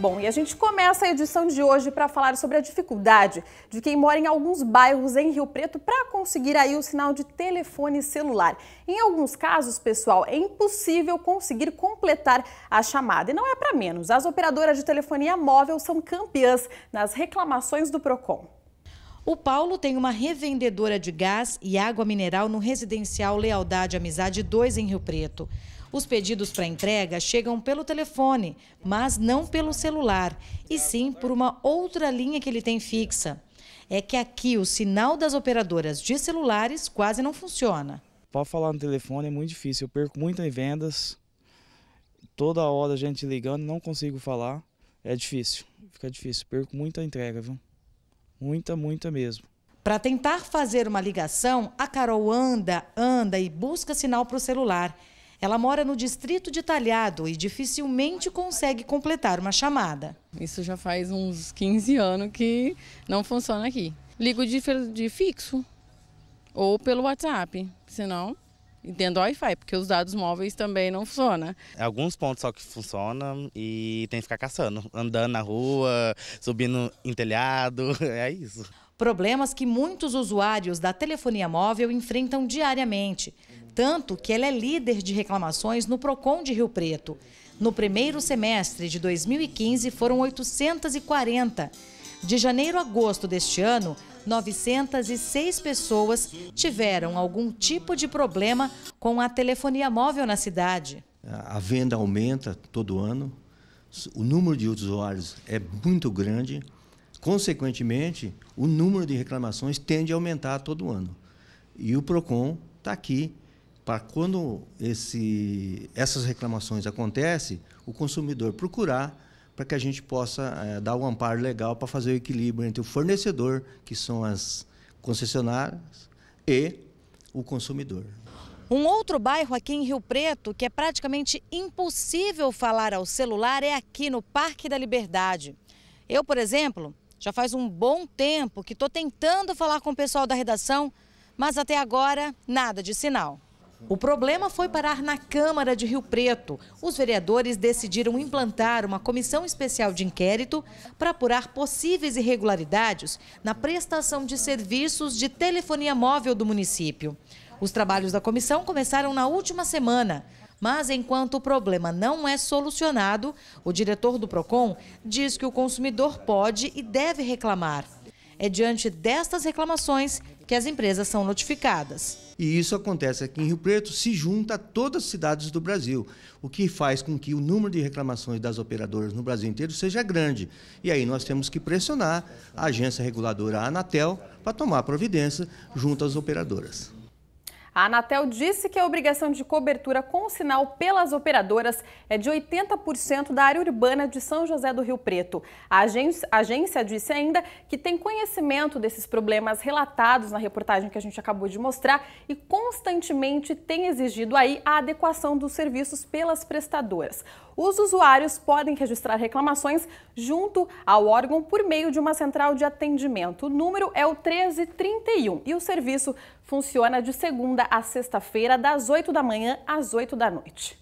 Bom, e a gente começa a edição de hoje para falar sobre a dificuldade de quem mora em alguns bairros em Rio Preto para conseguir aí o sinal de telefone celular. Em alguns casos, pessoal, é impossível conseguir completar a chamada. E não é para menos. As operadoras de telefonia móvel são campeãs nas reclamações do Procon. O Paulo tem uma revendedora de gás e água mineral no residencial Lealdade Amizade 2 em Rio Preto. Os pedidos para entrega chegam pelo telefone, mas não pelo celular, e sim por uma outra linha que ele tem fixa. É que aqui o sinal das operadoras de celulares quase não funciona. Para falar no telefone é muito difícil, eu perco muito em vendas. Toda hora a gente ligando, não consigo falar. É difícil, fica difícil. Perco muita entrega, viu? Muita, muita mesmo. Para tentar fazer uma ligação, a Carol anda, anda e busca sinal para o celular. Ela mora no distrito de Talhado e dificilmente consegue completar uma chamada. Isso já faz uns 15 anos que não funciona aqui. Ligo de, fixo ou pelo WhatsApp, senão entendo Wi-Fi, porque os dados móveis também não funcionam. É, alguns pontos só que funcionam e tem que ficar caçando, andando na rua, subindo em telhado, é isso problemas que muitos usuários da telefonia móvel enfrentam diariamente, tanto que ela é líder de reclamações no Procon de Rio Preto. No primeiro semestre de 2015 foram 840. De janeiro a agosto deste ano, 906 pessoas tiveram algum tipo de problema com a telefonia móvel na cidade. A venda aumenta todo ano, o número de usuários é muito grande. Consequentemente, o número de reclamações tende a aumentar todo ano. E o PROCON está aqui para quando esse, essas reclamações acontecem, o consumidor procurar para que a gente possa é, dar um amparo legal para fazer o equilíbrio entre o fornecedor, que são as concessionárias, e o consumidor. Um outro bairro aqui em Rio Preto que é praticamente impossível falar ao celular é aqui no Parque da Liberdade. Eu, por exemplo, já faz um bom tempo que estou tentando falar com o pessoal da redação, mas até agora nada de sinal. O problema foi parar na Câmara de Rio Preto. Os vereadores decidiram implantar uma comissão especial de inquérito para apurar possíveis irregularidades na prestação de serviços de telefonia móvel do município. Os trabalhos da comissão começaram na última semana. Mas enquanto o problema não é solucionado, o diretor do PROCON diz que o consumidor pode e deve reclamar. É diante destas reclamações que as empresas são notificadas. E isso acontece aqui em Rio Preto, se junta a todas as cidades do Brasil, o que faz com que o número de reclamações das operadoras no Brasil inteiro seja grande. E aí nós temos que pressionar a agência reguladora, a Anatel, para tomar providência junto às operadoras. A Anatel disse que a obrigação de cobertura com sinal pelas operadoras é de 80% da área urbana de São José do Rio Preto. A agência disse ainda que tem conhecimento desses problemas relatados na reportagem que a gente acabou de mostrar e constantemente tem exigido aí a adequação dos serviços pelas prestadoras. Os usuários podem registrar reclamações junto ao órgão por meio de uma central de atendimento. O número é o 1331 e o serviço funciona de segunda segunda a sexta-feira, das 8 da manhã às 8 da noite.